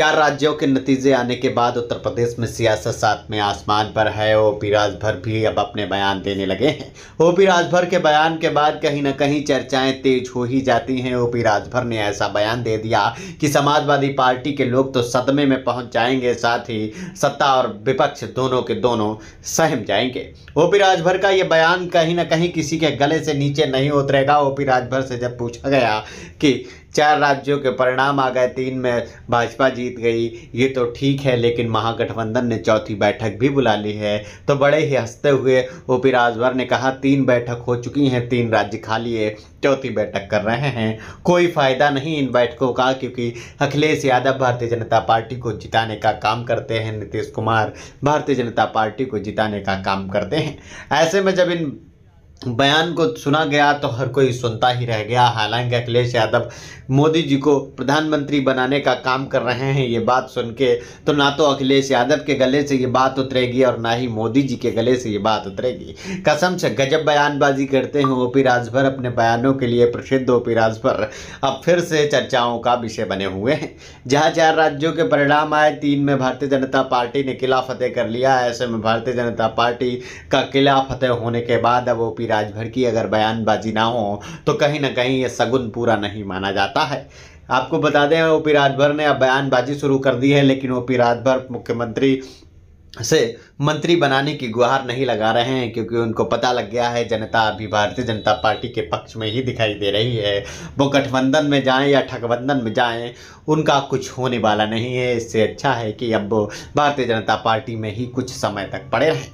चार राज्यों के नतीजे आने के बाद उत्तर प्रदेश में सियासत साथ में आसमान पर है ओपी राजभर भी अब अपने बयान देने लगे हैं ओपी राजभर के बयान के बाद कहीं ना कहीं चर्चाएं तेज हो ही जाती हैं ओपी राजभर ने ऐसा बयान दे दिया कि समाजवादी पार्टी के लोग तो सदमे में पहुंच जाएंगे साथ ही सत्ता और विपक्ष दोनों के दोनों सहम जाएंगे ओपी राजभर का ये बयान कहीं ना कहीं किसी के गले से नीचे नहीं उतरेगा ओपी राजभर से जब पूछा गया कि चार राज्यों के परिणाम आ गए तीन में भाजपा जीत गई ये तो ठीक है लेकिन महागठबंधन ने चौथी बैठक भी बुला ली है तो बड़े ही हंसते हुए ओपी राजभर ने कहा तीन बैठक हो चुकी हैं तीन राज्य खाली है चौथी बैठक कर रहे हैं कोई फायदा नहीं इन बैठकों का क्योंकि अखिलेश यादव भारतीय जनता पार्टी को जिताने का काम करते हैं नीतीश कुमार भारतीय जनता पार्टी को जिताने का काम करते हैं ऐसे में जब इन बयान को सुना गया तो हर कोई सुनता ही रह गया हालांकि अखिलेश यादव मोदी जी को प्रधानमंत्री बनाने का काम कर रहे हैं ये बात सुन के तो ना तो अखिलेश यादव के गले से ये बात उतरेगी और ना ही मोदी जी के गले से ये बात उतरेगी कसम से गजब बयानबाजी करते हैं ओपी राजभर अपने बयानों के लिए प्रसिद्ध ओपी राजभर अब फिर से चर्चाओं का विषय बने हुए हैं जहाँ चार राज्यों के परिणाम आए तीन में भारतीय जनता पार्टी ने किला फतेह कर लिया ऐसे में भारतीय जनता पार्टी का किला फतेह होने के बाद अब ओपी राजभर की अगर बयानबाजी ना हो तो कहीं ना कहीं ये सगुन पूरा नहीं माना जाता है आपको बता दें ओ पी राजभर ने अब बयानबाजी शुरू कर दी है लेकिन ओ पी राजभर मुख्यमंत्री से मंत्री बनाने की गुहार नहीं लगा रहे हैं क्योंकि उनको पता लग गया है जनता अभी भारतीय जनता पार्टी के पक्ष में ही दिखाई दे रही है वो गठबंधन में जाएं या ठगबंधन में जाएं उनका कुछ होने वाला नहीं है इससे अच्छा है कि अब भारतीय जनता पार्टी में ही कुछ समय तक पड़े रहें